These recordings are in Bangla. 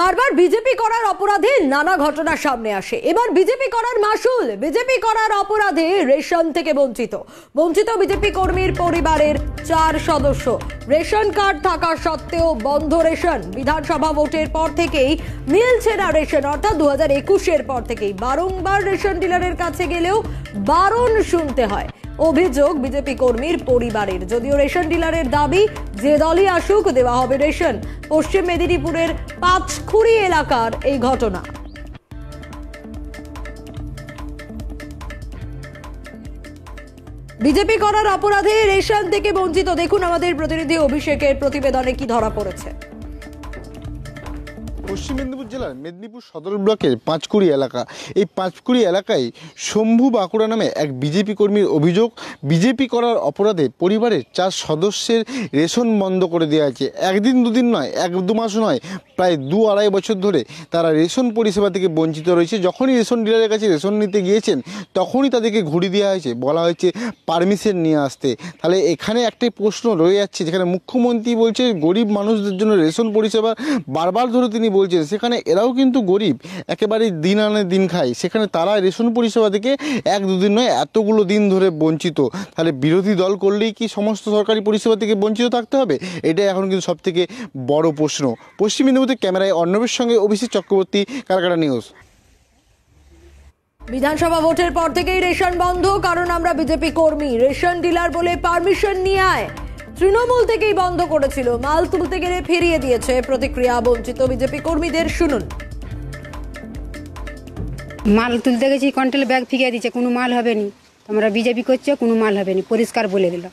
বারবার বিজেপি করার অপরাধে নানা ঘটনা সামনে আসে এবার বিজেপি করার মাসুল বিজেপি করার অপরাধে রেশন থেকে বঞ্চিত বঞ্চিত বিজেপি কর্মীর পরিবারের চার সদস্য রেশন কার্ড থাকা সত্ত্বেও বন্ধ রেশন বিধানসভা ভোটের পর থেকেই মিলছে না রেশন অর্থাৎ দু হাজার একুশের পর থেকেই বারংবার রেশন ডিলারের কাছে গেলেও বারণ শুনতে হয় অভিযোগ বিজেপি কর্মীর পরিবারের যদিও রেশন ডিলারের দাবি যে দলই আসুক দেওয়া হবে রেশন পশ্চিম মেদিনীপুরের পাঁচখুড়ি এলাকার এই ঘটনা বিজেপি করার অপরাধে রেশন থেকে বঞ্চিত দেখুন আমাদের প্রতিনিধি অভিষেকের প্রতিবেদনে কি ধরা পড়েছে পশ্চিম মেদিনীপুর জেলার মেদিনীপুর সদর ব্লকের পাঁচকুড়ি এলাকা এই পাঁচকুড়ি এলাকায় শম্ভু বাঁকুড়া নামে এক বিজেপি কর্মীর অভিযোগ বিজেপি করার অপরাধে পরিবারের চার সদস্যের রেশন বন্ধ করে দেওয়া হয়েছে একদিন দুদিন নয় এক দু মাস নয় প্রায় দু আড়াই বছর ধরে তারা রেশন পরিষেবা থেকে বঞ্চিত রয়েছে যখনই রেশন ডিলারের কাছে রেশন নিতে গিয়েছেন তখনই তাদেরকে ঘুরি দেওয়া হয়েছে বলা হয়েছে পারমিশন নিয়ে আসতে তাহলে এখানে একটাই প্রশ্ন রয়ে যাচ্ছে যেখানে মুখ্যমন্ত্রী বলছে গরিব মানুষদের জন্য রেশন পরিষেবা বারবার ধরে তিনি বলছেন বলছেন সেখানে এরাও কিন্তু গরিব একেবারে দিন আনে দিন খায় সেখানে তারা রেশন পরিষেবা থেকে এক দুদিন নয় এতগুলো দিন ধরে বঞ্চিত তাহলে বিরোধী দল করলেই কি সমস্ত সরকারি পরিষেবা থেকে বঞ্চিত থাকতে হবে এটাই এখন কিন্তু সবথেকে বড় প্রশ্ন পশ্চিম মেদিনীপুরের ক্যামেরায় অর্ণবের সঙ্গে অভিষেক চক্রবর্তী কারাকাটা নিউজ বিধানসভা ভোটের পর থেকেই রেশন বন্ধ কারণ আমরা বিজেপি কর্মী রেশন ডিলার বলে পারমিশন নিয়ে আয় তৃণমূল থেকেই বন্ধ করেছিল মাল তুলতে গেলে ফিরিয়ে দিয়েছে প্রতিক্রিয়া বঞ্চিত বিজেপি কর্মীদের শুনুন মাল তুলতে গেছি কন্টেল ব্যাগ ফিরিয়ে দিচ্ছে কোনো মাল হবে নি তোমরা বিজেপি করছো কোনো মাল হবে নি পরিষ্কার বলে দিল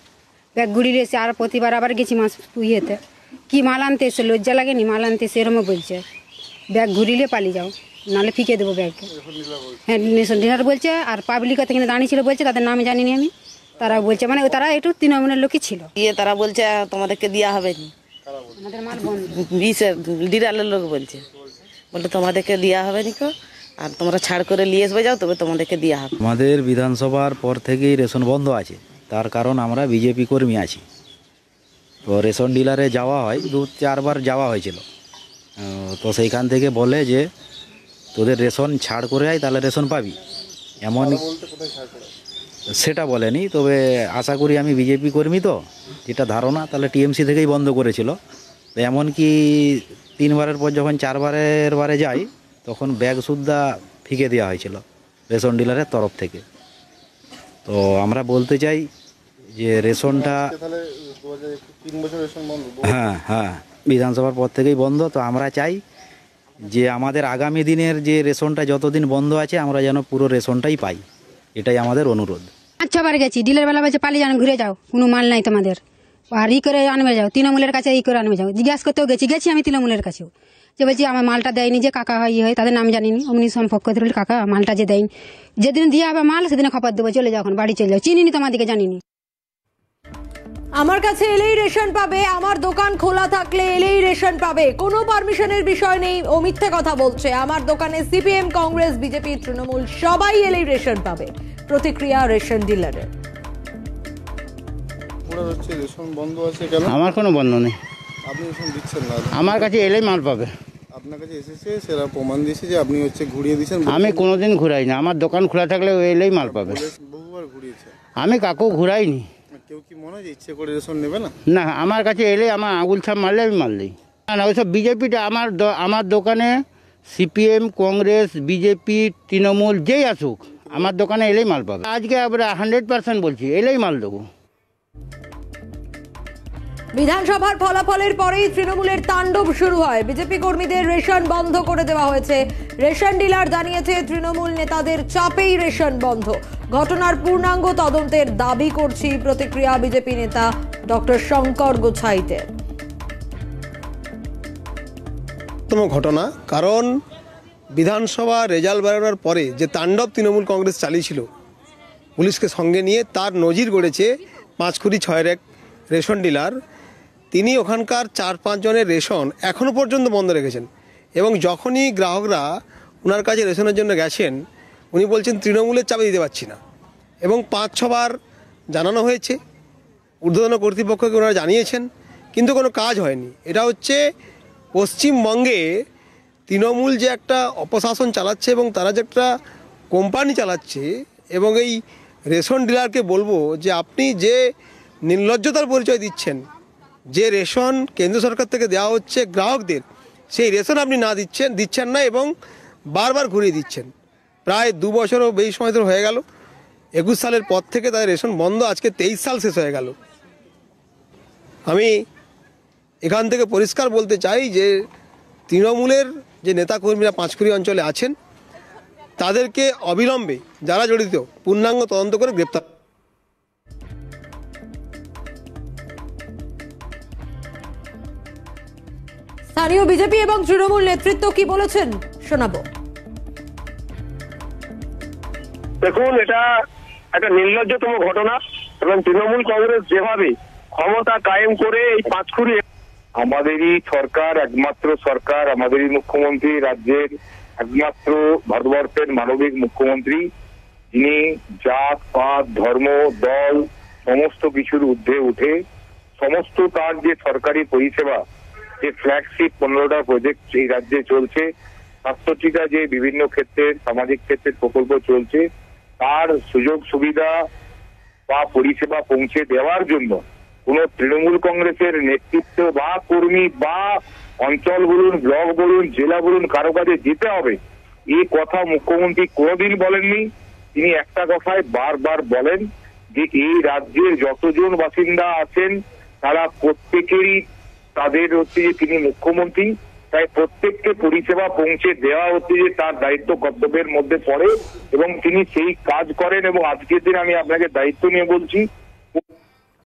ব্যাগ গুড়িয়ে এসে আর প্রতিবার আবার গেছি মাছ ইয়েতে কি মাল আনতে এসে লজ্জা লাগেনি মাল আনতে সেরকমও বলছে ব্যাগ ঘুরিলে পালিয়ে যাও নাহলে ফিকে দেবো ব্যাগকে হ্যাঁ ডিনার বলছে আর পাবলিক থেকে দাঁড়িয়েছিল বলছে তাদের নাম জানিনি আমি তারা বলছে মানে তারা একটু তৃণমূলের লোকই ছিল ইয়ে তারা বলছে তোমাদেরকে দেওয়া হবে নি ডিরালের লোক বলছে বলে তোমাদেরকে দেওয়া হবে নিকো আর তোমরা ছাড় করে নিয়ে আসবে যাও তবে তোমাদেরকে দেওয়া হবে আমাদের বিধানসভার পর থেকেই রেশন বন্ধ আছে তার কারণ আমরা বিজেপি কর্মী আছি তো রেশন ডিলারে যাওয়া হয় দু চারবার যাওয়া হয়েছিল তো সেইখান থেকে বলে যে তোদের রেশন ছাড় করে আয় তাহলে রেশন পাবি এমন সেটা বলেনি তবে আশা করি আমি বিজেপি কর্মী তো যেটা ধারণা তাহলে টিএমসি থেকেই বন্ধ করেছিল এমনকি তিনবারের পর যখন চারবারের বারে যাই তখন ব্যাগ সুদ্ধা ফিকে দেওয়া হয়েছিল রেশন ডিলারের তরফ থেকে তো আমরা বলতে চাই যে রেশনটা হ্যাঁ হ্যাঁ বিধানসভার পর থেকেই বন্ধ তো আমরা চাই যে আমাদের আগামী দিনের যে রেশনটা যতদিন বন্ধ আছে আমরা যেন পুরো রেশনটাই পাই এটাই আমাদের অনুরোধ আচ্ছা ছবার গেছি ডিলের বেলা বলছে পালিয়ে যান ঘুরে যাও কোনো মাল নাই তোমাদের আর ই করে আনবে যাও তৃণমূলের কাছে ই করে আনবে যাও জিজ্ঞাসা করতেও গেছি গেছি আমি তৃণমূলের কাছেও যে বলছি আমার মালটা দেয়নি যে কাকা হয় ইয়ে হয় তাদের নাম জানিনি অমনি সম্পর্ক কাকা মালটা যে দেয়নি যেদিন দিয়ে হবে মাল সেদিন খবর দেবো চলে যাও এখন বাড়ি চলে যাও চিনিনি তোমাদেরকে জানিনি আমার কাছে এলেই রেশন পাবে আমার দোকান খোলা থাকলে এলেই রেশন পাবে কোনো পারমিশনের বিষয় নেই ও মিথ্যে কথা বলছে আমার দোকানে সিপিএম কংগ্রেস বিজেপি তৃণমূল সবাই এলেই রেশন পাবে প্রতিক্রিয়া রেশন ডিলারের বন্ধ আছে আমার কোনো বন্ধ নেই আপনি রেশন দিচ্ছেন না আমার কাছে এলেই মাল পাবে আপনার কাছে এসেছে সেটা প্রমাণ দিয়েছে যে আপনি হচ্ছে ঘুরিয়ে দিয়েছেন আমি কোনোদিন ঘুরাই না আমার দোকান খোলা থাকলে এলেই মাল পাবে আমি কাকু ঘুরাইনি না আমার কাছে এলে আমার আঙুল ছাপ মারলে আমি মারলেই না না ওইসব বিজেপিটা আমার আমার দোকানে সিপিএম কংগ্রেস বিজেপি তৃণমূল যেই আসুক আমার দোকানে এলেই মাল পাবে আজকে আমরা হান্ড্রেড পার্সেন্ট বলছি এলেই মাল দেবো বিধানসভার ফলাফলের পরেই তৃণমূলের তাণ্ডব শুরু হয় বিজেপি কর্মীদের রেশন বন্ধ করে দেওয়া হয়েছে রেশন ডিলার জানিয়েছে তৃণমূল নেতাদের চাপেই রেশন বন্ধ ঘটনার পূর্ণাঙ্গ তদন্তের দাবি করছি প্রতিক্রিয়া বিজেপি নেতা ডক্টর শঙ্কর গোছাইতে ঘটনা কারণ বিধানসভা রেজাল্ট বেরোনোর পরে যে তাণ্ডব তৃণমূল কংগ্রেস চালিয়েছিল পুলিশকে সঙ্গে নিয়ে তার নজির গড়েছে পাঁচকুড়ি ছয়ের এক রেশন ডিলার তিনি ওখানকার চার পাঁচজনের রেশন এখনও পর্যন্ত বন্ধ রেখেছেন এবং যখনই গ্রাহকরা ওনার কাছে রেশনের জন্য গেছেন উনি বলছেন তৃণমূলের চাপে দিতে পারছি না এবং পাঁচ ছবার জানানো হয়েছে ঊর্ধ্বতন কর্তৃপক্ষকে ওনারা জানিয়েছেন কিন্তু কোনো কাজ হয়নি এটা হচ্ছে পশ্চিমবঙ্গে তৃণমূল যে একটা অপশাসন চালাচ্ছে এবং তারা যে একটা কোম্পানি চালাচ্ছে এবং এই রেশন ডিলারকে বলবো যে আপনি যে নির্লজ্জতার পরিচয় দিচ্ছেন যে রেশন কেন্দ্র সরকার থেকে দেওয়া হচ্ছে গ্রাহকদের সেই রেশন আপনি না দিচ্ছেন দিচ্ছেন না এবং বারবার ঘুরিয়ে দিচ্ছেন প্রায় দু বছরও বেশি সময় ধরে হয়ে গেল একুশ সালের পর থেকে তাদের রেশন বন্ধ আজকে তেইশ সাল শেষ হয়ে গেল আমি এখান থেকে পরিষ্কার বলতে চাই যে তৃণমূলের যে নেতাকর্মীরা পাঁচকুড়ি অঞ্চলে আছেন তাদেরকে অবিলম্বে যারা জড়িত পূর্ণাঙ্গ তদন্ত করে গ্রেপ্তার স্থানীয় বিজেপি এবং তৃণমূল নেতৃত্ব কি বলেছেন শোনাব দেখুন এটা একটা নির্লজ্জতম ঘটনা এবং তৃণমূল কংগ্রেস যেভাবে ক্ষমতা কায়েম করে এই পাঁচকুড়ি আমাদেরই সরকার একমাত্র সরকার আমাদেরই মুখ্যমন্ত্রী রাজ্যের একমাত্র ভারতবর্ষের মানবিক মুখ্যমন্ত্রী যিনি জাত পাত ধর্ম দল সমস্ত কিছুর ঊর্ধ্বে উঠে সমস্ত তার যে সরকারি পরিষেবা যে ফ্ল্যাগশিপ পনেরোটা প্রজেক্ট এই রাজ্যে চলছে স্বাস্থ্যটিকা যে বিভিন্ন ক্ষেত্রে সামাজিক ক্ষেত্রে প্রকল্প চলছে তার সুযোগ সুবিধা বা পরিষেবা পৌঁছে দেওয়ার জন্য কোন তৃণমূল কংগ্রেসের নেতৃত্ব বা কর্মী বা অঞ্চল বলুন ব্লক বলুন জেলা বলুন কারো কাছে যেতে হবে এই কথা মুখ্যমন্ত্রী কোনদিন বলেননি তিনি একটা কথায় বারবার বলেন যে এই রাজ্যের যতজন বাসিন্দা আছেন তারা প্রত্যেকেরই তাদের হচ্ছে যে তিনি মুখ্যমন্ত্রী তাই প্রত্যেককে পরিষেবা পৌঁছে দেওয়া হচ্ছে যে তার দায়িত্ব কর্তব্যের মধ্যে পড়ে এবং তিনি সেই কাজ করেন এবং আজকের দিন আমি আপনাকে দায়িত্ব নিয়ে বলছি